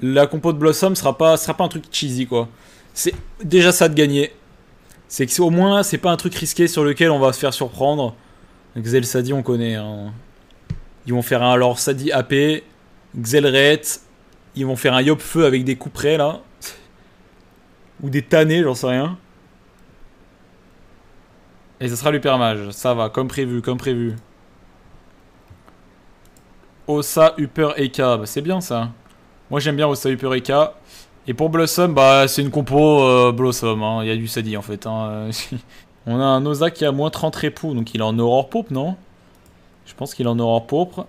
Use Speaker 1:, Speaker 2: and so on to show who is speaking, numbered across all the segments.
Speaker 1: la compo de Blossom sera pas, sera pas un truc cheesy, quoi. C'est déjà ça de gagner. C'est que au moins, c'est pas un truc risqué sur lequel on va se faire surprendre. Xel Sadi, on connaît. Hein. Ils vont faire un alors Sadi AP, Xelret. Ils vont faire un Yop Feu avec des coups près, là. Ou des tannés, j'en sais rien. Et ça sera l'Upermage. Ça va, comme prévu, comme prévu. Osa, Upper, Eka. Bah, c'est bien ça. Moi j'aime bien Osayu Pureka. Et pour Blossom, bah c'est une compo euh, Blossom, hein. il y a du Sadi en fait. Hein. On a un Oza qui a moins 30 répoux, donc il est en aurore pourpre, non Je pense qu'il est en aurore pourpre.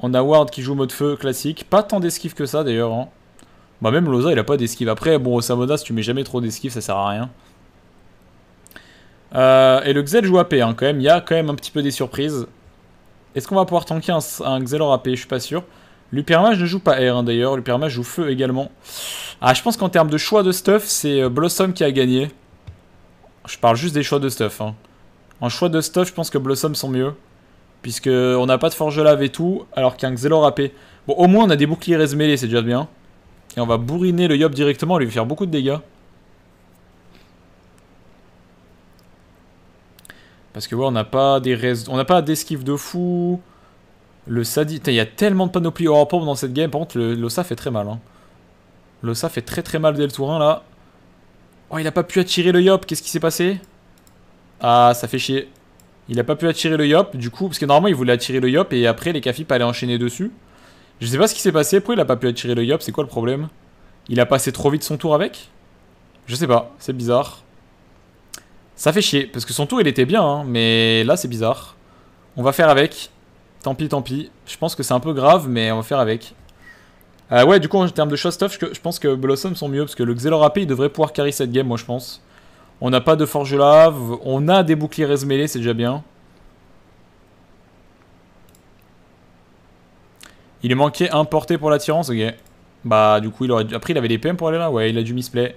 Speaker 1: On a Ward qui joue mode feu classique, pas tant d'esquive que ça d'ailleurs. Hein. Bah même Loza il a pas d'esquive. Après, bon, Samoda si tu mets jamais trop d'esquive, ça sert à rien. Euh, et le Xel joue AP quand même, il y a quand même un petit peu des surprises. Est-ce qu'on va pouvoir tanker un, Xel AP Je suis pas sûr. Lupermage ne joue pas R hein, d'ailleurs, Lupermage joue feu également. Ah, je pense qu'en termes de choix de stuff, c'est euh, Blossom qui a gagné. Je parle juste des choix de stuff. Hein. En choix de stuff, je pense que Blossom sont mieux. Puisque on n'a pas de forge lave et tout, alors qu'un Xelor AP. Bon, au moins on a des boucliers resmêlés, c'est déjà bien. Et on va bourriner le Yop directement, lui faire beaucoup de dégâts. Parce que ouais, on n'a pas des res... on n'a pas d'esquive de fou. Le Sadi... Il y a tellement de panoplies hors pompe dans cette game. Par contre, l'Ossa fait très mal. Hein. L'Ossa fait très très mal dès le tour 1, là. Oh, il a pas pu attirer le Yop. Qu'est-ce qui s'est passé Ah, ça fait chier. Il a pas pu attirer le Yop, du coup... Parce que normalement, il voulait attirer le Yop et après, les Cafip allaient enchaîner dessus. Je sais pas ce qui s'est passé. Pourquoi il a pas pu attirer le Yop C'est quoi le problème Il a passé trop vite son tour avec Je sais pas. C'est bizarre. Ça fait chier, parce que son tour, il était bien, hein, mais là, c'est bizarre. On va faire avec. Tant pis, tant pis. Je pense que c'est un peu grave, mais on va faire avec. Euh, ouais, du coup, en termes de stuff, je pense que Blossom sont mieux, parce que le Xelor il devrait pouvoir carry cette game, moi, je pense. On n'a pas de Forge Lave, on a des boucliers resmêlés, c'est déjà bien. Il est manqué un porté pour l'attirance, ok. Bah, du coup, il aurait dû... Après, il avait des PM pour aller là, ouais, il a du misplay.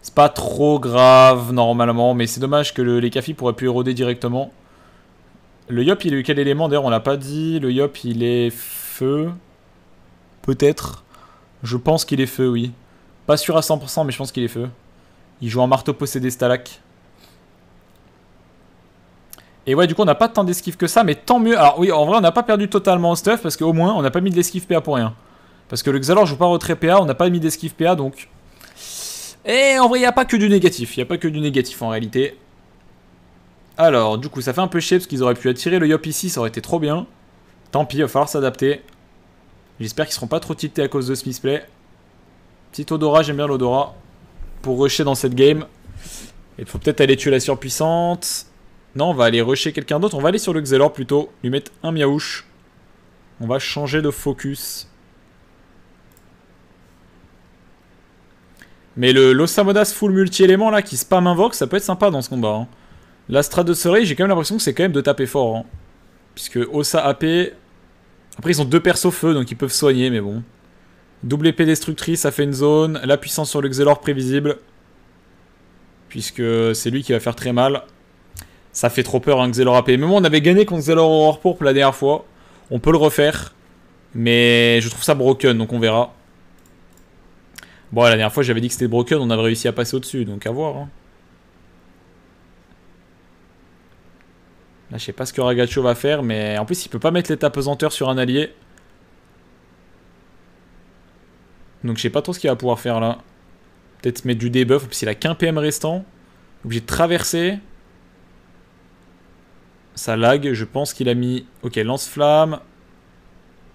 Speaker 1: C'est pas trop grave, normalement, mais c'est dommage que les cafis pourraient pu éroder directement. Le Yop, il est quel élément D'ailleurs, on l'a pas dit. Le Yop, il est feu. Peut-être. Je pense qu'il est feu, oui. Pas sûr à 100%, mais je pense qu'il est feu. Il joue en marteau possédé Stalak. Et ouais, du coup, on n'a pas tant d'esquive que ça, mais tant mieux. Alors oui, en vrai, on n'a pas perdu totalement en stuff, parce qu'au moins, on n'a pas mis de l'esquive PA pour rien. Parce que le Xalor joue pas retrait PA, on n'a pas mis d'esquive PA, donc... Et en vrai, il n'y a pas que du négatif. Il n'y a pas que du négatif, en réalité. Alors, du coup, ça fait un peu chier parce qu'ils auraient pu attirer le Yop ici, ça aurait été trop bien. Tant pis, il va falloir s'adapter. J'espère qu'ils seront pas trop tiltés à cause de ce misplay. Petit odorat, j'aime bien l'odorat. Pour rusher dans cette game. Il faut peut-être aller tuer la surpuissante. Non, on va aller rusher quelqu'un d'autre. On va aller sur le Xelor plutôt. Lui mettre un miaouche. On va changer de focus. Mais le l'Osamodas full multi-élément là qui spam invoque, ça peut être sympa dans ce combat. Hein. La strat de Soleil, j'ai quand même l'impression que c'est quand même de taper fort. Hein. Puisque Osa AP... Après, ils ont deux persos feu, donc ils peuvent soigner, mais bon. Double épée destructrice, ça fait une zone. La puissance sur le Xelor prévisible. Puisque c'est lui qui va faire très mal. Ça fait trop peur, un hein, Xelor AP. bon, on avait gagné contre Xelor Aurore Pourpre la dernière fois. On peut le refaire. Mais je trouve ça broken, donc on verra. Bon, la dernière fois, j'avais dit que c'était broken. On avait réussi à passer au-dessus, donc à voir. Hein. Là, je sais pas ce que Ragacho va faire, mais en plus, il peut pas mettre l'état pesanteur sur un allié. Donc, je sais pas trop ce qu'il va pouvoir faire là. Peut-être mettre du debuff, S'il il a qu'un PM restant. Obligé de traverser. Ça lag, je pense qu'il a mis... Ok, lance-flamme.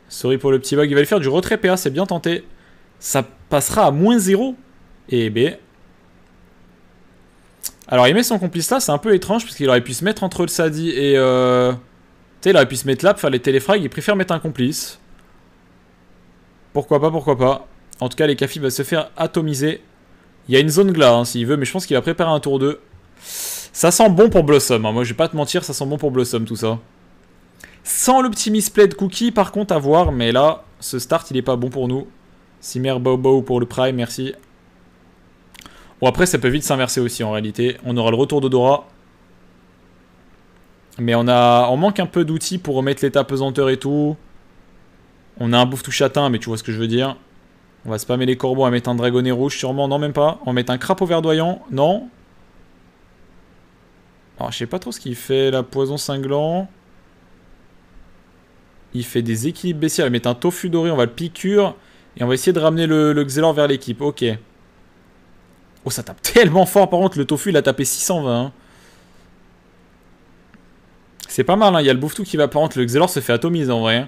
Speaker 1: Sorry pour le petit bug. Il va lui faire du retrait PA, c'est bien tenté. Ça passera à moins 0. Et B. Alors il met son complice là, c'est un peu étrange parce qu'il aurait pu se mettre entre le Sadi et... Euh... Tu sais, il aurait pu se mettre là pour faire les téléfrags, il préfère mettre un complice. Pourquoi pas, pourquoi pas. En tout cas, les cafés vont bah, se faire atomiser. Il y a une zone glace hein, s'il veut, mais je pense qu'il va préparer un tour 2. Ça sent bon pour Blossom, hein. moi je vais pas te mentir, ça sent bon pour Blossom tout ça. Sans l'optimisme play de Cookie, par contre, à voir, mais là, ce start, il est pas bon pour nous. Simer Bobo pour le Prime, merci. Bon, après, ça peut vite s'inverser aussi en réalité. On aura le retour d'Odora Mais on, a, on manque un peu d'outils pour remettre l'état pesanteur et tout. On a un bouffe tout châtain, mais tu vois ce que je veux dire. On va spammer les corbeaux à mettre un dragonnet rouge, sûrement. Non, même pas. On va mettre un crapaud verdoyant. Non. Alors, je sais pas trop ce qu'il fait, la poison cinglant. Il fait des équilibres baissiers. On va mettre un tofu doré, on va le piqûre. Et on va essayer de ramener le, le Xelor vers l'équipe. Ok. Oh, ça tape tellement fort. Par contre, le tofu, il a tapé 620. Hein. C'est pas mal, hein il y a le tout qui va. Par contre, le Xelor se fait atomiser en vrai. Hein.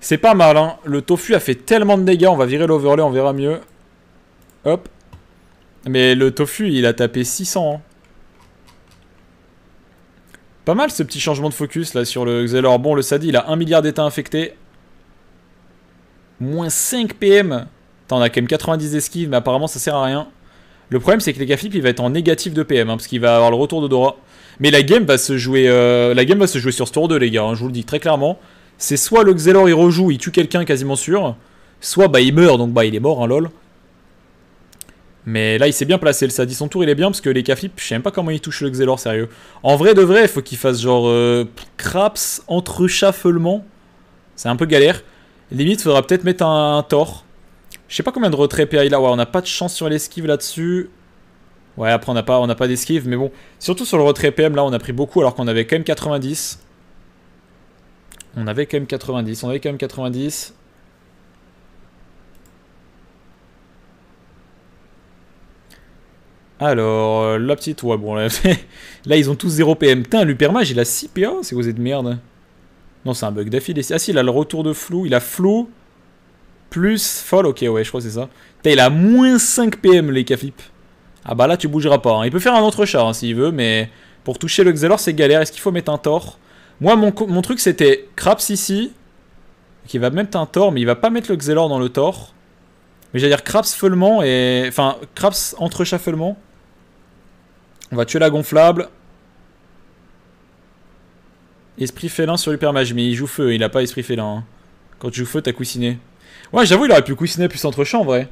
Speaker 1: C'est pas mal, hein. le tofu a fait tellement de dégâts. On va virer l'overlay, on verra mieux. Hop. Mais le tofu, il a tapé 600. Hein. Pas mal ce petit changement de focus là sur le Xelor. Bon, le Sadi, il a 1 milliard d'états infectés. Moins 5 PM. Attends, on a quand même 90 esquives, mais apparemment ça sert à rien. Le problème, c'est que les Flip, il va être en négatif de PM, hein, parce qu'il va avoir le retour de Dora. Mais la game va se jouer, euh, la game va se jouer sur ce tour 2, les gars. Hein, je vous le dis très clairement. C'est soit le Xelor il rejoue, il tue quelqu'un quasiment sûr, soit bah il meurt, donc bah il est mort, hein, lol. Mais là, il s'est bien placé. Le dit son tour, il est bien parce que les Kafip, je sais même pas comment il touche le Xelor, sérieux. En vrai de vrai, il faut qu'il fasse genre euh, craps entre C'est un peu galère. Limite, faudra peut-être mettre un, tort. Je sais pas combien de retrait PA il a. Ouais, on n'a pas de chance sur l'esquive là-dessus. Ouais, après, on n'a pas, a pas d'esquive. Mais bon, surtout sur le retrait PM, là, on a pris beaucoup alors qu'on avait quand même 90. On avait quand même 90. On avait quand même 90. Alors, euh, la petite, ouais, bon, là, là, ils ont tous 0 PM. Putain, l'Upermage, il a 6 PA, c'est vous de merde. Non, c'est un bug d'affilée. Ah si, il a le retour de flou, il a flou, plus folle, ok, ouais, je crois que c'est ça. il a moins 5 PM, les Cafip. Ah bah là, tu bougeras pas. Hein. Il peut faire un autre char, hein, s'il veut, mais pour toucher le Xelor, c'est galère. Est-ce qu'il faut mettre un Thor Moi, mon, mon truc, c'était Craps ici, qui va mettre un Thor, mais il va pas mettre le Xelor dans le Thor. Mais j'allais dire Craps feulement et... Enfin, Craps entrechat feulement. On va tuer la gonflable. Esprit félin sur hypermage, mais il joue feu, il a pas esprit félin. Hein. Quand tu joues feu, t'as coussiné. Ouais, j'avoue, il aurait pu cuisiner plus entre champs, en vrai.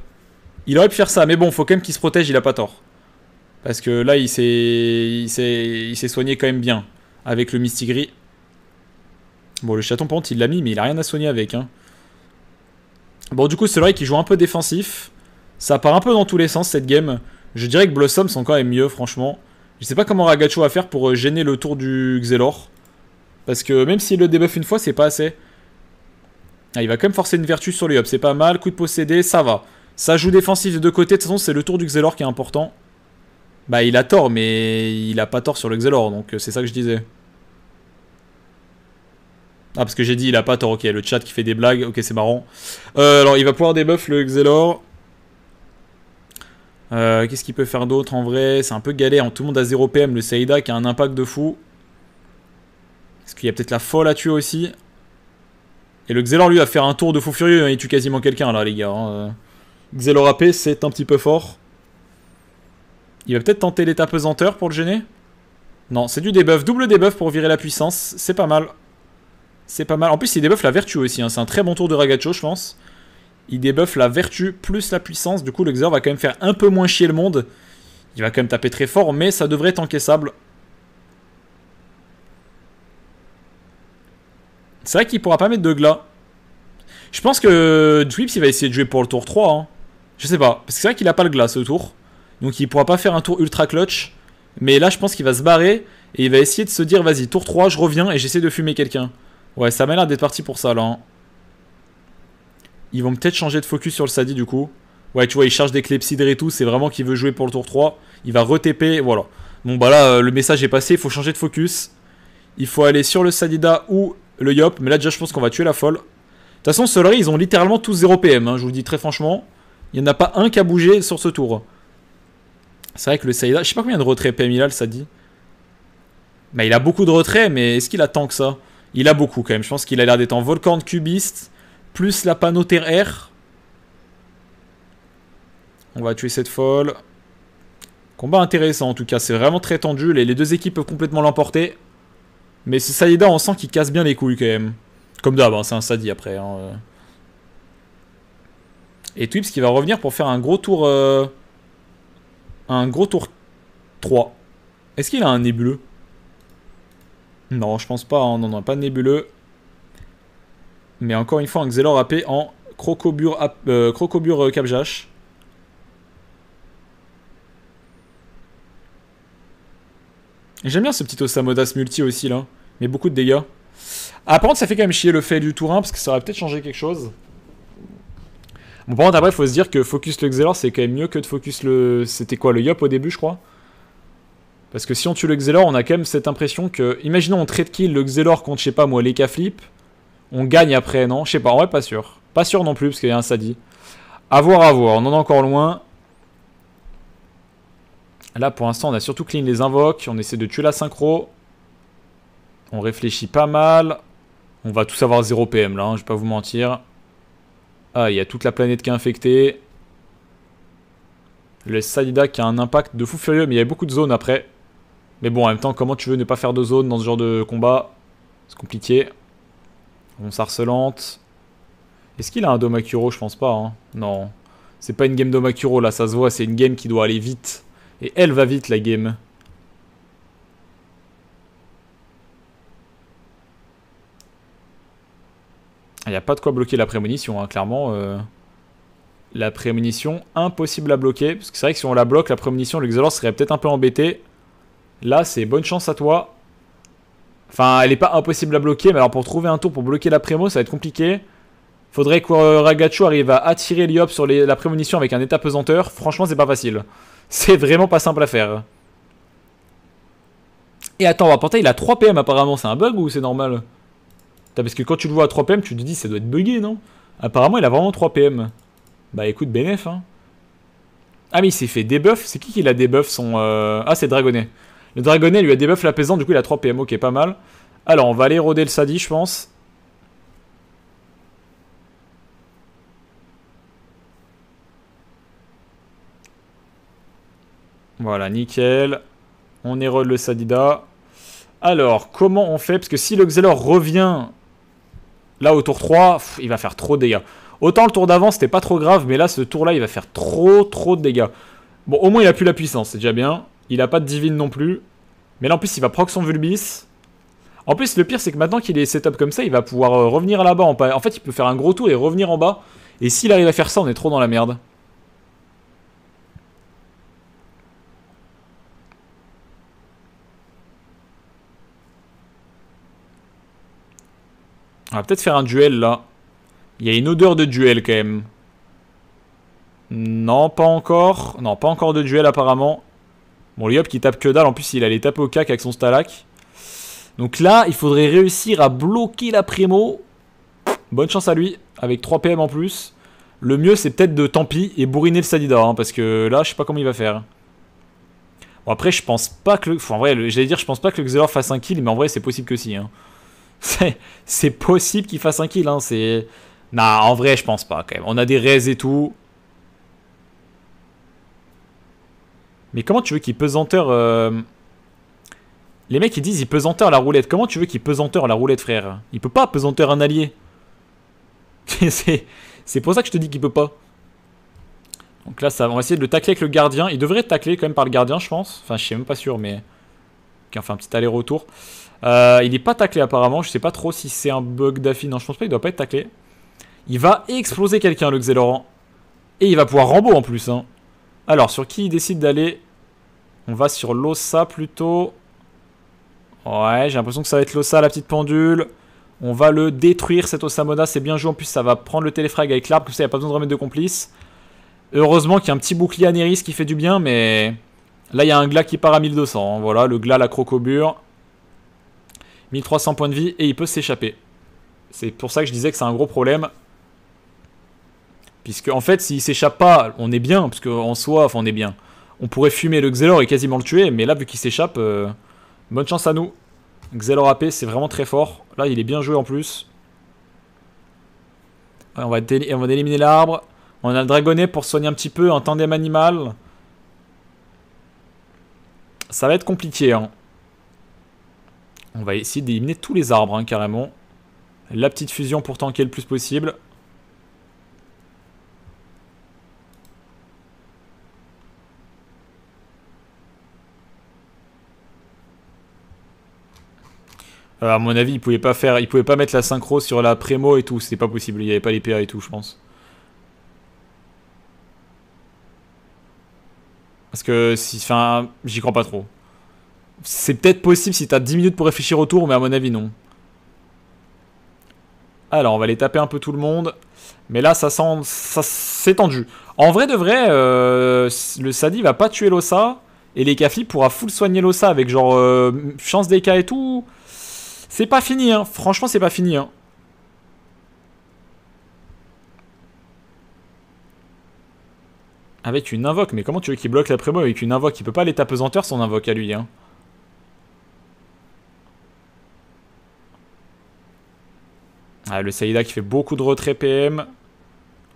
Speaker 1: Il aurait pu faire ça, mais bon, faut quand même qu'il se protège, il a pas tort. Parce que là, il s'est, il s'est, soigné quand même bien avec le Gris Bon, le chaton pente, il l'a mis, mais il a rien à soigner avec. Hein. Bon, du coup, c'est vrai qu'il joue un peu défensif. Ça part un peu dans tous les sens cette game. Je dirais que Blossom sont quand même mieux, franchement. Je sais pas comment Ragacho va faire pour euh, gêner le tour du Xelor. Parce que même s'il le debuff une fois, c'est pas assez. Ah, il va quand même forcer une vertu sur lui Hop, c'est pas mal. Coup de possédé, ça va. Ça joue défensif de deux côtés. De toute façon, c'est le tour du Xelor qui est important. Bah, il a tort, mais il a pas tort sur le Xelor, donc euh, c'est ça que je disais. Ah, parce que j'ai dit il a pas tort, ok, le chat qui fait des blagues, ok, c'est marrant. Euh, alors, il va pouvoir débuff le Xelor. Euh, qu'est-ce qu'il peut faire d'autre en vrai C'est un peu galère, hein. tout le monde a 0 PM, le Saïda qui a un impact de fou. Est-ce qu'il y a peut-être la folle à tuer aussi et le Xelor, lui, va faire un tour de fou furieux. Hein. il tue quasiment quelqu'un, là, les gars. Hein. Euh, Xelor AP, c'est un petit peu fort. Il va peut-être tenter l'état pesanteur pour le gêner. Non, c'est du debuff. Double debuff pour virer la puissance. C'est pas mal. C'est pas mal. En plus, il debuff la vertu aussi. Hein. C'est un très bon tour de Ragacho, je pense. Il débuffe la vertu plus la puissance. Du coup, le Xelor va quand même faire un peu moins chier le monde. Il va quand même taper très fort, mais ça devrait être encaissable. C'est vrai qu'il pourra pas mettre de glas. Je pense que Dweeps, il va essayer de jouer pour le tour 3. Hein. Je sais pas. Parce que c'est vrai qu'il a pas le glas ce tour. Donc il pourra pas faire un tour ultra clutch. Mais là, je pense qu'il va se barrer. Et il va essayer de se dire, vas-y, tour 3, je reviens et j'essaie de fumer quelqu'un. Ouais, ça m'a l'air d'être parti pour ça, là. Hein. Ils vont peut-être changer de focus sur le Sadi, du coup. Ouais, tu vois, il charge des clepsydres et tout. C'est vraiment qu'il veut jouer pour le tour 3. Il va re voilà. Bon, bah là, euh, le message est passé. Il faut changer de focus. Il faut aller sur le Sadida ou le Yop. Mais là, déjà, je pense qu'on va tuer la folle. De toute façon, Solary, ils ont littéralement tous 0 PM. Hein, je vous le dis très franchement. Il n'y en a pas un qui a bougé sur ce tour. C'est vrai que le Saïda. Je sais pas combien de retrait PM il a, le dit. Mais bah, il a beaucoup de retrait mais est-ce qu'il a tant que ça Il a beaucoup quand même. Je pense qu'il a l'air d'être en volcan cubiste. Plus la panneau terre On va tuer cette folle. Combat intéressant en tout cas, c'est vraiment très tendu. Les, deux équipes peuvent complètement l'emporter. Mais c'est Saïda, on sent qu'il casse bien les couilles quand même. Comme d'hab, hein, c'est un Sadi après. Hein, euh. Et Twips qui va revenir pour faire un gros tour. Euh, un gros tour 3. Est-ce qu'il a un nébuleux Non, je pense pas. Hein, on n'en non, pas de nébuleux. Mais encore une fois, un Xelor AP en Crocobure euh, Capjache. J'aime bien ce petit Osamodas multi aussi là. Mais beaucoup de dégâts. Ah, par contre, ça fait quand même chier le fait du tour 1, parce que ça aurait peut-être changé quelque chose. Bon, par contre, après, faut se dire que focus le Xelor, c'est quand même mieux que de focus le... C'était quoi, le Yop au début, je crois Parce que si on tue le Xelor, on a quand même cette impression que... Imaginons, on trade kill le Xelor contre, je sais pas moi, les Flip. On gagne après, non Je sais pas, en vrai, pas sûr. Pas sûr non plus, parce qu'il y a un Sadi. A voir, à voir. On en est encore loin. Là, pour l'instant, on a surtout clean les invoques. On essaie de tuer la synchro. On réfléchit pas mal. On va tous avoir 0 PM là, hein, je vais pas vous mentir. Ah, il y a toute la planète qui est infectée. Le Salida qui a un impact de fou furieux, mais il y a beaucoup de zones après. Mais bon, en même temps, comment tu veux ne pas faire de zone dans ce genre de combat C'est compliqué. On s'harcelante. Est-ce qu'il a un Domakuro Je pense pas. Hein. Non. C'est pas une game Domakuro là, ça se voit, c'est une game qui doit aller vite. Et elle va vite la game. Il n'y a pas de quoi bloquer la prémonition, hein, clairement. Euh, la prémonition, impossible à bloquer. Parce que c'est vrai que si on la bloque, la prémonition, l'Exalor serait peut-être un peu embêté. Là, c'est bonne chance à toi. Enfin, elle n'est pas impossible à bloquer, mais alors pour trouver un tour pour bloquer la prémo, ça va être compliqué. Faudrait que euh, Ragachu arrive à attirer Liop sur la prémonition avec un état pesanteur. Franchement, c'est pas facile. C'est vraiment pas simple à faire. Et attends, on va porter, il a 3 PM apparemment, c'est un bug ou c'est normal parce que quand tu le vois à 3 PM, tu te dis ça doit être bugué, non Apparemment, il a vraiment 3 PM. Bah écoute, bénef, hein. Ah mais il s'est fait debuff. C'est qui qui l'a debuff son... Euh, ah, c'est Dragonnet. Le Dragonnet lui a debuff l'apaisant, du coup il a 3 PM, ok, pas mal. Alors, on va aller roder le Sadi, je pense. Voilà, nickel. On érode le Sadida. Alors, comment on fait Parce que si le revient Là, au tour 3, il va faire trop de dégâts. Autant le tour d'avant, c'était pas trop grave, mais là, ce tour-là, il va faire trop, trop de dégâts. Bon, au moins, il a plus la puissance, c'est déjà bien. Il a pas de divine non plus. Mais là, en plus, il va proc son Vulbis. En plus, le pire, c'est que maintenant qu'il est setup comme ça, il va pouvoir euh, revenir là-bas. en fait, il peut faire un gros tour et revenir en bas. Et s'il arrive à faire ça, on est trop dans la merde. On va peut-être faire un duel là. Il y a une odeur de duel quand même. Non, pas encore. Non, pas encore de duel apparemment. Bon, Liop qui tape que dalle. En plus, il allait taper au cac avec son Stalak. Donc là, il faudrait réussir à bloquer la Primo. Bonne chance à lui, avec 3 PM en plus. Le mieux, c'est peut-être de tant pis et bourriner le Sadida, hein, parce que là, je sais pas comment il va faire. Bon, après, je pense pas que le... Enfin, en vrai, j'allais dire, je pense pas que le Xelor fasse un kill, mais en vrai, c'est possible que si. Hein c'est possible qu'il fasse un kill. Hein. C'est. Non, en vrai, je pense pas quand même. On a des raises et tout. Mais comment tu veux qu'il pesanteur. Euh, les mecs ils disent il pesanteur la roulette. Comment tu veux qu'il pesanteur la roulette, frère Il peut pas pesanteur un allié. c'est pour ça que je te dis qu'il peut pas. Donc là, ça, on va essayer de le tacler avec le gardien. Il devrait être taclé quand même par le gardien, je pense. Enfin, je suis même pas sûr, mais. Qui fait un petit aller-retour. Euh, il n'est pas taclé apparemment. Je sais pas trop si c'est un bug d'affine Non, je pense pas. Il doit pas être taclé. Il va exploser quelqu'un, le Xéloran. Et il va pouvoir Rambo en plus. Hein. Alors, sur qui il décide d'aller On va sur l'Ossa plutôt. Ouais, j'ai l'impression que ça va être l'Ossa, la petite pendule. On va le détruire, cet Osamoda. C'est bien joué. En plus, ça va prendre le téléfrag avec l'arbre. que ça, il n'y a pas besoin de remettre de complice. Heureusement qu'il y a un petit bouclier anéris qui fait du bien, mais... Là, il y a un glas qui part à 1200. Hein. Voilà, le glas, la crocobure. 1300 points de vie et il peut s'échapper. C'est pour ça que je disais que c'est un gros problème. Puisque en fait, s'il s'échappe pas, on est bien, parce qu'en soi, enfin on est bien. On pourrait fumer le Xelor et quasiment le tuer, mais là, vu qu'il s'échappe, euh, bonne chance à nous. Xelor AP, c'est vraiment très fort. Là, il est bien joué en plus. on, va on va éliminer l'arbre. On a le dragonnet pour soigner un petit peu, un tandem animal. Ça va être compliqué, hein. On va essayer d'éliminer tous les arbres, hein, carrément. La petite fusion pour tanker le plus possible. Alors euh, à mon avis, il pouvait pas faire, il pouvait pas mettre la synchro sur la prémo et tout, c'était pas possible, il n'y avait pas les PA et tout, je pense. Parce que si, enfin, j'y crois pas trop. C'est peut-être possible si t'as 10 minutes pour réfléchir autour, mais à mon avis, non. Alors, on va les taper un peu tout le monde. Mais là, ça sent... Ça, s'est tendu. En vrai de vrai, euh, le Sadi va pas tuer l'Ossa. Et les Kafi pourra full soigner l'Ossa avec genre euh, chance des cas et tout. C'est pas fini, hein. Franchement, c'est pas fini, hein. Avec une invoque. Mais comment tu veux qu'il bloque la prémo avec une invoque Il peut pas l'état pesanteur son invoque à lui, hein. Ah, le Saïda qui fait beaucoup de retrait PM.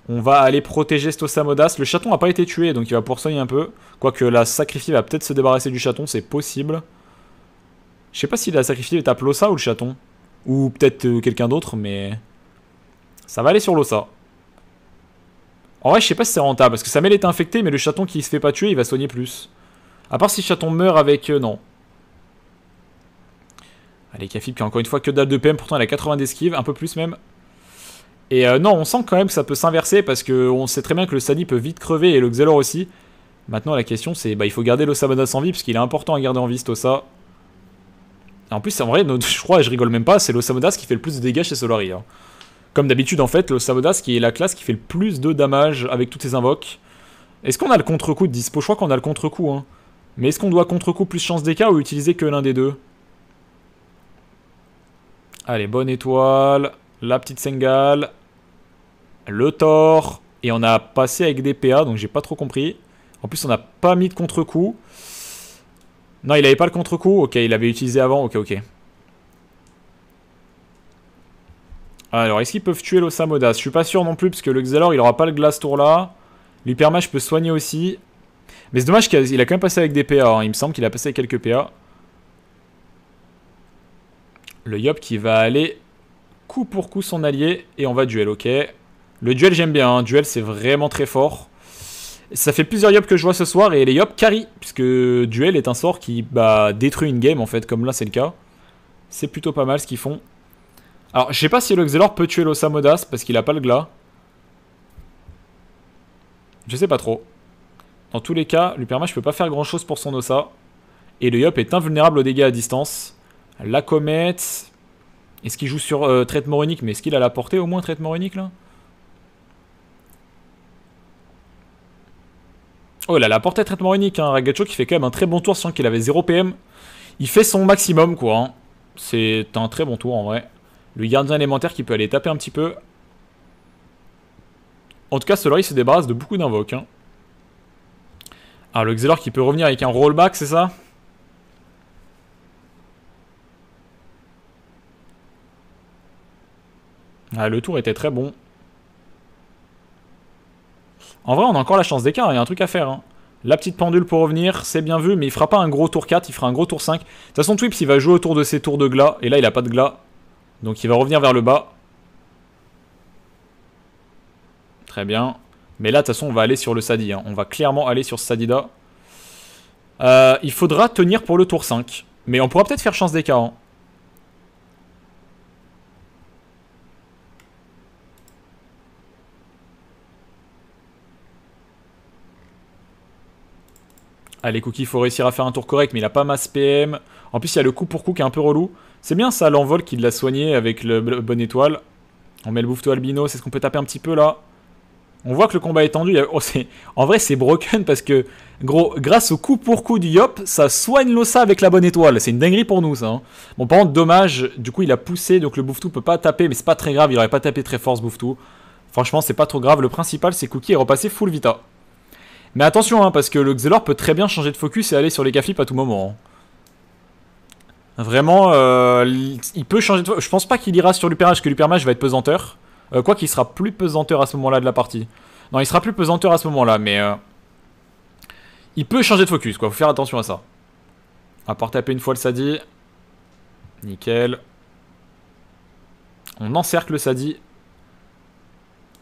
Speaker 1: On va aller protéger cet Osamodas. Le chaton n'a pas été tué, donc il va soigner un peu. Quoique la sacrifiée va peut-être se débarrasser du chaton, c'est possible. Je sais pas si la sacrifiée tape l'Osa ou le chaton. Ou peut-être euh, quelqu'un d'autre, mais... Ça va aller sur l'Osa. En vrai, je sais pas si c'est rentable, parce que sa mêle est infectée, mais le chaton qui se fait pas tuer, il va soigner plus. À part si le chaton meurt avec... Euh, non. Allez, Kafib, qui a encore une fois que dalle de PM, pourtant elle a 80 d'esquive, un peu plus même. Et euh, non, on sent quand même que ça peut s'inverser parce qu'on sait très bien que le Sani peut vite crever et le Xelor aussi. Maintenant, la question c'est, bah, il faut garder Sabodas en vie parce qu'il est important à garder en vie, tout ça. en plus, en vrai, je crois, et je rigole même pas, c'est Sabodas qui fait le plus de dégâts chez Solari. Hein. Comme d'habitude, en fait, le Sabodas qui est la classe qui fait le plus de damage avec toutes ses invoques. Est-ce qu'on a le contre-coup de dispo Je crois qu'on a le contre-coup. Hein. Mais est-ce qu'on doit contre-coup plus chance d'écart ou utiliser que l'un des deux Allez, bonne étoile. La petite Sengal, Le Thor. Et on a passé avec des PA, donc j'ai pas trop compris. En plus, on n'a pas mis de contre-coup. Non, il avait pas le contre-coup. Ok, il l'avait utilisé avant. Ok, ok. Alors, est-ce qu'ils peuvent tuer l'Osamodas Je suis pas sûr non plus, parce que le Xalor, il aura pas le glace tour là. L'Hypermage peut soigner aussi. Mais c'est dommage qu'il a, quand même passé avec des PA. Hein. Il me semble qu'il a passé avec quelques PA. Le Yop qui va aller coup pour coup son allié. Et on va duel, ok. Le duel, j'aime bien. Hein. Duel, c'est vraiment très fort. Ça fait plusieurs Yop que je vois ce soir. Et les Yop carry. Puisque duel est un sort qui bah, détruit une game, en fait. Comme là, c'est le cas. C'est plutôt pas mal ce qu'ils font. Alors, je sais pas si le Xelor peut tuer Modas Parce qu'il a pas le glas. Je sais pas trop. Dans tous les cas, Luperma, je peux pas faire grand chose pour son Osa. Et le Yop est invulnérable aux dégâts à distance. La comète. Est-ce qu'il joue sur euh, traitement unique Mais est-ce qu'il a la portée au moins, traitement unique là Oh, il a la portée, traitement unique. Hein. Ragacho qui fait quand même un très bon tour, sans qu'il avait 0 PM. Il fait son maximum quoi. Hein. C'est un très bon tour en vrai. Le gardien élémentaire qui peut aller taper un petit peu. En tout cas, cela il se débarrasse de beaucoup d'invoques. Hein. alors ah, le Xelor qui peut revenir avec un rollback, c'est ça Ah, le tour était très bon. En vrai, on a encore la chance d'écart, il y a un truc à faire. Hein. La petite pendule pour revenir, c'est bien vu, mais il fera pas un gros tour 4, il fera un gros tour 5. De toute façon, Twips, il va jouer autour de ses tours de glas, et là, il a pas de glas. Donc, il va revenir vers le bas. Très bien. Mais là, de toute façon, on va aller sur le Sadi. Hein. On va clairement aller sur ce Sadida. là. Euh, il faudra tenir pour le tour 5. Mais on pourra peut-être faire chance d'écart. Hein. Allez, Cookie, faut réussir à faire un tour correct, mais il a pas masse PM. En plus, il y a le coup pour coup qui est un peu relou. C'est bien ça, l'envol qui l'a soigné avec le bonne étoile. On met le bouffe albino, c'est ce qu'on peut taper un petit peu là. On voit que le combat est tendu. Oh, en vrai, c'est broken parce que, gros, grâce au coup pour coup du Yop, ça soigne l'Ossa avec la bonne étoile. C'est une dinguerie pour nous, ça. Hein. Bon, par contre, dommage. Du coup, il a poussé, donc le bouffe peut pas taper, mais c'est pas très grave. Il aurait pas tapé très fort ce bouffe Franchement, c'est pas trop grave. Le principal, c'est Cookie est repassé full Vita. Mais attention, hein, parce que le Xelor peut très bien changer de focus et aller sur les Gaflip à tout moment. Hein. Vraiment, euh, il peut changer de focus. Je pense pas qu'il ira sur l'Upermage, que l'Upermage va être pesanteur. Euh, quoi qu'il sera plus pesanteur à ce moment-là de la partie. Non, il sera plus pesanteur à ce moment-là, mais... Euh, il peut changer de focus, quoi. Faut faire attention à ça. À part taper une fois le Sadi. Nickel. On encercle le Sadi.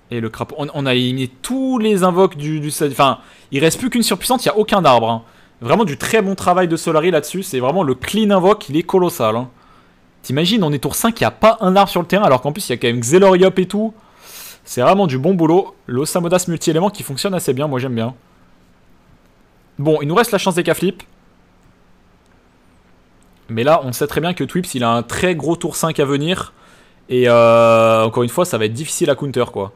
Speaker 1: Et le crapaud. On, a éliminé tous les invoques du, Enfin, il reste plus qu'une surpuissante, il n'y a aucun arbre. Hein. Vraiment du très bon travail de Solari là-dessus. C'est vraiment le clean invoque, il est colossal. Hein. T'imagines, on est tour 5, il n'y a pas un arbre sur le terrain, alors qu'en plus, il y a quand même Xeloriop et tout. C'est vraiment du bon boulot. L'Osamodas multi-élément qui fonctionne assez bien, moi j'aime bien. Bon, il nous reste la chance des K-Flip. Mais là, on sait très bien que Twips, il a un très gros tour 5 à venir. Et euh, encore une fois, ça va être difficile à counter, quoi.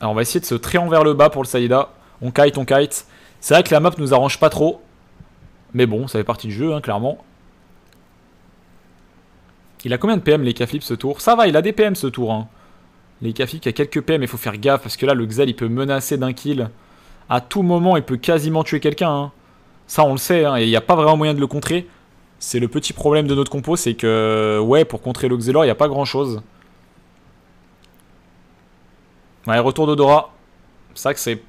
Speaker 1: Alors on va essayer de se triant vers le bas pour le Saïda. On kite, on kite. C'est vrai que la map nous arrange pas trop. Mais bon, ça fait partie du jeu, hein, clairement. Il a combien de PM les Kaflips, ce tour Ça va, il a des PM ce tour. Hein. Les k à a quelques PM, il faut faire gaffe. Parce que là, le Xel, il peut menacer d'un kill. À tout moment, il peut quasiment tuer quelqu'un. Hein. Ça, on le sait. et il n'y a pas vraiment moyen de le contrer. C'est le petit problème de notre compo, c'est que... Ouais, pour contrer le Xelor, il n'y a pas grand-chose. Ouais retour d'odorat. C'est ça que c'est...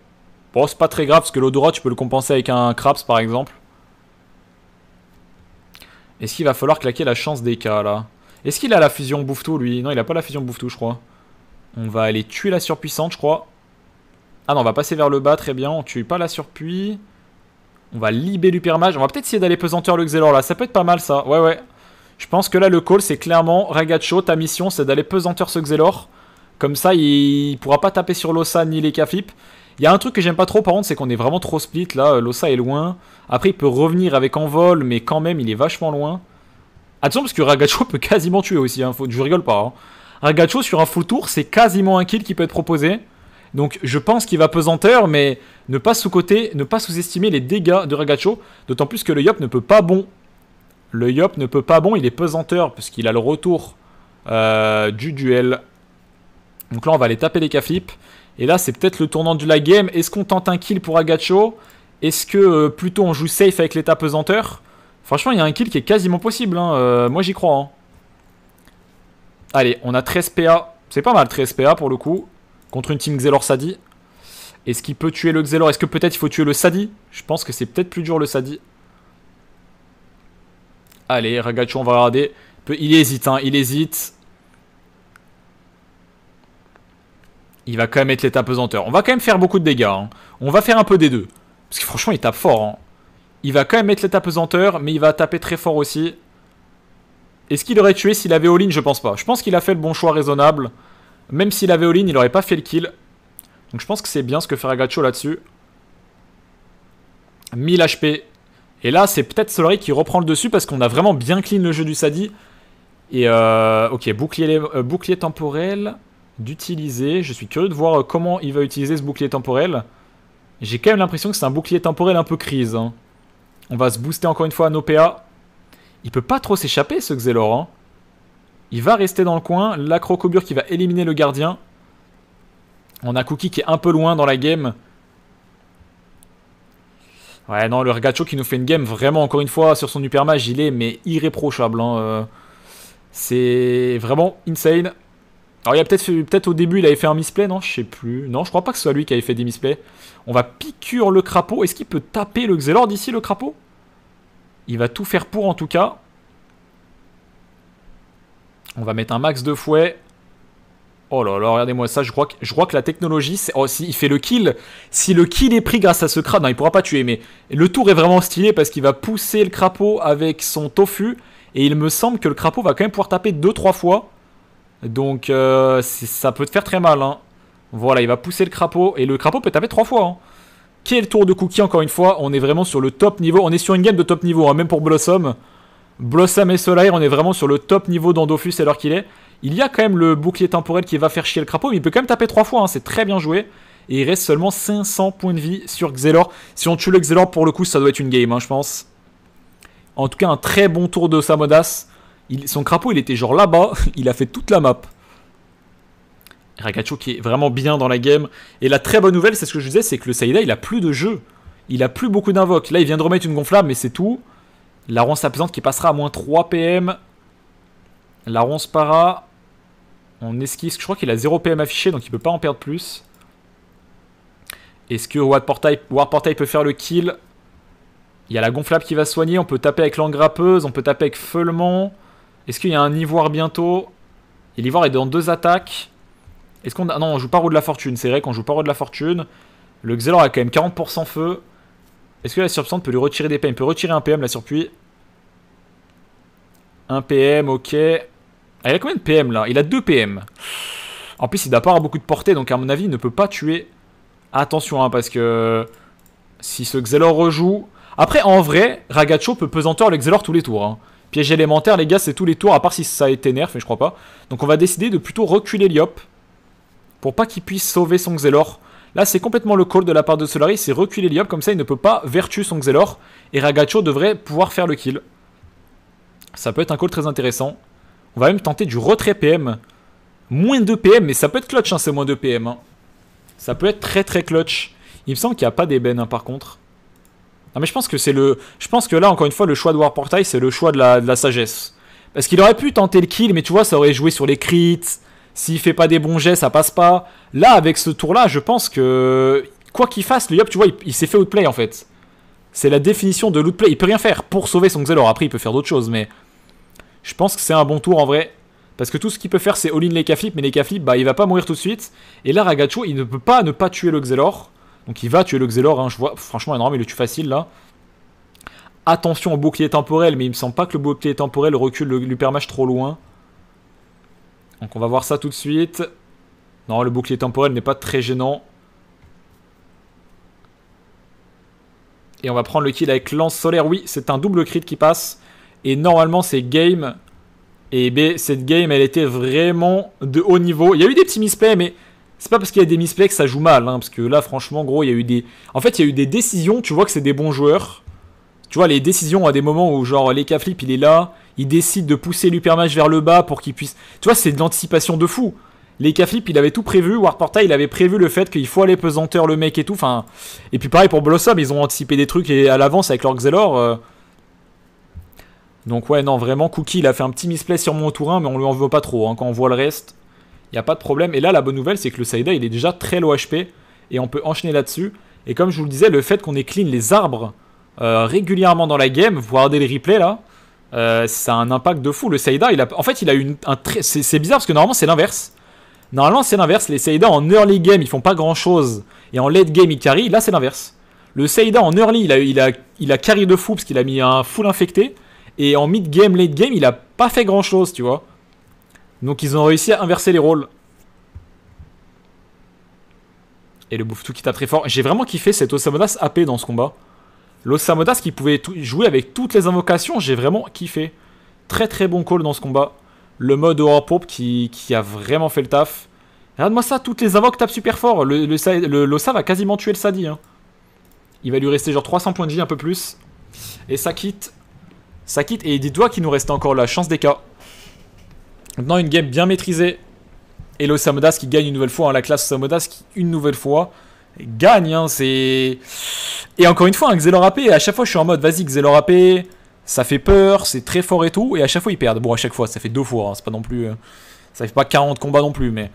Speaker 1: Bon, c'est pas très grave, parce que l'odorat, tu peux le compenser avec un craps, par exemple. Est-ce qu'il va falloir claquer la chance des cas, là Est-ce qu'il a la fusion bouffe lui Non, il a pas la fusion bouffe je crois. On va aller tuer la surpuissante, je crois. Ah non, on va passer vers le bas, très bien. On tue pas la surpuis. On va libérer l'Upermage On va peut-être essayer d'aller pesanteur le Xelor, là. Ça peut être pas mal, ça. Ouais, ouais. Je pense que là, le call, c'est clairement, Ragacho, ta mission, c'est d'aller pesanteur ce Xelor. Comme ça, il, pourra pas taper sur Losa ni les Caflip. Il y a un truc que j'aime pas trop par contre, c'est qu'on est vraiment trop split là. Euh, Losa est loin. Après, il peut revenir avec envol, mais quand même, il est vachement loin. Attention parce que Ragacho peut quasiment tuer aussi. Hein. je rigole pas. Hein. Ragacho sur un full tour, c'est quasiment un kill qui peut être proposé. Donc je pense qu'il va pesanteur, mais ne pas sous-côté, ne pas sous-estimer les dégâts de Ragacho. D'autant plus que le Yop ne peut pas bon. Le Yop ne peut pas bon, il est pesanteur parce qu'il a le retour euh, du duel donc là, on va aller taper les k Et là, c'est peut-être le tournant du la game. Est-ce qu'on tente un kill pour Agacho Est-ce que euh, plutôt on joue safe avec l'état pesanteur Franchement, il y a un kill qui est quasiment possible. Hein. Euh, moi, j'y crois. Hein. Allez, on a 13 PA. C'est pas mal, 13 PA pour le coup. Contre une team Xelor Sadi. Est-ce qu'il peut tuer le Xelor Est-ce que peut-être il faut tuer le Sadi Je pense que c'est peut-être plus dur le Sadi. Allez, Ragacho, on va regarder. Il hésite, hein, il hésite. il va quand même être l'état pesanteur. On va quand même faire beaucoup de dégâts. Hein. On va faire un peu des deux. Parce que franchement, il tape fort. Hein. Il va quand même mettre l'état pesanteur, mais il va taper très fort aussi. Est-ce qu'il aurait tué s'il avait all-in Je pense pas. Je pense qu'il a fait le bon choix raisonnable. Même s'il avait all-in, il aurait pas fait le kill. Donc je pense que c'est bien ce que fait Ragacho là-dessus. 1000 HP. Et là, c'est peut-être Solary qui reprend le dessus parce qu'on a vraiment bien clean le jeu du Sadi. Et euh, ok, bouclier, euh, bouclier temporel d'utiliser. Je suis curieux de voir euh, comment il va utiliser ce bouclier temporel. J'ai quand même l'impression que c'est un bouclier temporel un peu crise. Hein. On va se booster encore une fois à nos PA. Il peut pas trop s'échapper ce Xelor. Hein. Il va rester dans le coin. La Crocobure qui va éliminer le gardien. On a Cookie qui est un peu loin dans la game. Ouais, non, le Regacho qui nous fait une game, vraiment, encore une fois, sur son Hypermage, il est mais irréprochable. Hein, euh. C'est vraiment insane. Alors il y a peut-être peut au début il avait fait un misplay, non Je sais plus. Non, je crois pas que ce soit lui qui avait fait des misplays. On va piqûre le crapaud. Est-ce qu'il peut taper le Xelord ici le crapaud Il va tout faire pour en tout cas. On va mettre un max de fouet. Oh là là, regardez-moi ça, je crois que, je crois que la technologie, Oh, si, il fait le kill. Si le kill est pris grâce à ce crâne il pourra pas tuer, mais le tour est vraiment stylé parce qu'il va pousser le crapaud avec son tofu. Et il me semble que le crapaud va quand même pouvoir taper 2-3 fois. Donc euh, ça peut te faire très mal. Hein. Voilà, il va pousser le crapaud. Et le crapaud peut taper trois fois. Hein. Quel tour de cookie, encore une fois. On est vraiment sur le top niveau. On est sur une game de top niveau, hein, même pour Blossom. Blossom et Solaire, on est vraiment sur le top niveau d'Andofus à l'heure qu'il est. Il y a quand même le bouclier temporel qui va faire chier le crapaud, mais il peut quand même taper trois fois. C'est très bien joué. Et il reste seulement 500 points de vie sur Xelor. Si on tue le Xelor, pour le coup, ça doit être une game, je pense. En tout cas, un très bon tour de Samodas son crapaud, il était genre là-bas, il a fait toute la map. Ragacho qui est vraiment bien dans la game. Et la très bonne nouvelle, c'est ce que je disais, c'est que le Saïda, il a plus de jeu. Il a plus beaucoup d'invoques. Là, il vient de remettre une gonflable, mais c'est tout. La ronce apaisante qui passera à moins 3 PM. La ronce para. On esquisse. Je crois qu'il a 0 PM affiché, donc il peut pas en perdre plus. Est-ce que War Portail, peut faire le kill Il y a la gonflable qui va soigner. On peut taper avec l'engrappeuse. On peut taper avec Feulement. Est-ce qu'il y a un ivoire bientôt Et l'ivoire est dans deux attaques. Est-ce qu'on a... Non, on joue pas roue de la fortune. C'est vrai qu'on joue pas roue de la fortune. Le Xelor a quand même 40% feu. Est-ce que la surpuissante peut lui retirer des PM Il peut retirer un PM, la surpuis. Un PM, ok. Elle ah, il a combien de PM, là Il a deux PM. En plus, il n'a pas beaucoup de portée, donc à mon avis, il ne peut pas tuer. Attention, hein, parce que... Si ce Xelor rejoue... Après, en vrai, Ragacho peut pesanteur le Xelor tous les tours. Hein. Piège élémentaire, les gars, c'est tous les tours, à part si ça été nerf, mais je crois pas. Donc on va décider de plutôt reculer Liop, pour pas qu'il puisse sauver son Xelor. Là, c'est complètement le call de la part de Solari, c'est reculer Liop, comme ça il ne peut pas vertu son Xelor, et Ragacho devrait pouvoir faire le kill. Ça peut être un call très intéressant. On va même tenter du retrait PM. Moins 2 PM, mais ça peut être clutch, hein, c'est moins 2 PM. Hein. Ça peut être très très clutch. Il me semble qu'il n'y a pas d'ébène, hein, par contre. Ah, mais je pense que c'est le. Je pense que là, encore une fois, le choix de War Portail, c'est le choix de la, sagesse. Parce qu'il aurait pu tenter le kill, mais tu vois, ça aurait joué sur les crits. S'il fait pas des bons jets, ça passe pas. Là, avec ce tour-là, je pense que. Quoi qu'il fasse, le Yop, tu vois, il, s'est fait outplay en fait. C'est la définition de l'outplay. Il peut rien faire pour sauver son Xelor. Après, il peut faire d'autres choses, mais. Je pense que c'est un bon tour en vrai. Parce que tout ce qu'il peut faire, c'est all-in les Kaflip, mais les Kaflip, bah, il va pas mourir tout de suite. Et là, Ragachu, il ne peut pas ne pas tuer le Xelor. Donc il va tuer le Xelor, hein. je vois, franchement énorme, il le tue facile là. Attention au bouclier temporel, mais il me semble pas que le bouclier temporel recule le, l'Upermage trop loin. Donc on va voir ça tout de suite. Non, le bouclier temporel n'est pas très gênant. Et on va prendre le kill avec lance solaire. Oui, c'est un double crit qui passe. Et normalement, c'est game. Et B, cette game, elle était vraiment de haut niveau. Il y a eu des petits misplays, mais c'est pas parce qu'il y a des misplays que ça joue mal, hein, parce que là, franchement, gros, il y a eu des... En fait, il y a eu des décisions, tu vois que c'est des bons joueurs. Tu vois, les décisions à des moments où, genre, l'Eka Flip, il est là, il décide de pousser l'Upermage vers le bas pour qu'il puisse... Tu vois, c'est de l'anticipation de fou. L'Eka Flip, il avait tout prévu, Warporta, il avait prévu le fait qu'il faut aller pesanteur le mec et tout, enfin... Et puis pareil pour Blossom, ils ont anticipé des trucs et à l'avance avec leur Xelor... Euh. Donc ouais, non, vraiment, Cookie, il a fait un petit misplay sur mon tour 1, mais on lui en veut pas trop, hein, quand on voit le reste... Il n'y a pas de problème. Et là, la bonne nouvelle, c'est que le Saïda, il est déjà très low HP. Et on peut enchaîner là-dessus. Et comme je vous le disais, le fait qu'on ait les arbres euh, régulièrement dans la game, vous regardez les replays là, euh, ça a un impact de fou. Le Saïda, il a, en fait, il a eu un très. C'est bizarre parce que normalement, c'est l'inverse. Normalement, c'est l'inverse. Les Saïda en early game, ils font pas grand chose. Et en late game, ils carry. Là, c'est l'inverse. Le Saïda en early, il a, il a, il a carry de fou parce qu'il a mis un full infecté. Et en mid game, late game, il a pas fait grand chose, tu vois. Donc ils ont réussi à inverser les rôles. Et le Bouffetou qui tape très fort. J'ai vraiment kiffé cet Osamodas AP dans ce combat. L'Osamodas qui pouvait jouer avec toutes les invocations, j'ai vraiment kiffé. Très très bon call dans ce combat. Le mode Aura Pop qui, a vraiment fait le taf. Regarde-moi ça, toutes les invoques tapent super fort. Le, va quasiment tuer le Sadi. Hein. Il va lui rester genre 300 points de vie, un peu plus. Et ça quitte. Ça quitte. Et dit toi qu'il nous reste encore la chance des cas. Maintenant, une game bien maîtrisée. Et le Samodas qui gagne une nouvelle fois. Hein, la classe Samodas qui, une nouvelle fois, gagne. Hein, c'est... Et encore une fois, un hein, AP, à chaque fois, je suis en mode, vas-y, Xelor AP, ça fait peur, c'est très fort et tout. Et à chaque fois, ils perdent. Bon, à chaque fois, ça fait deux fois. c'est pas non plus... Euh, ça fait pas 40 combats non plus, mais...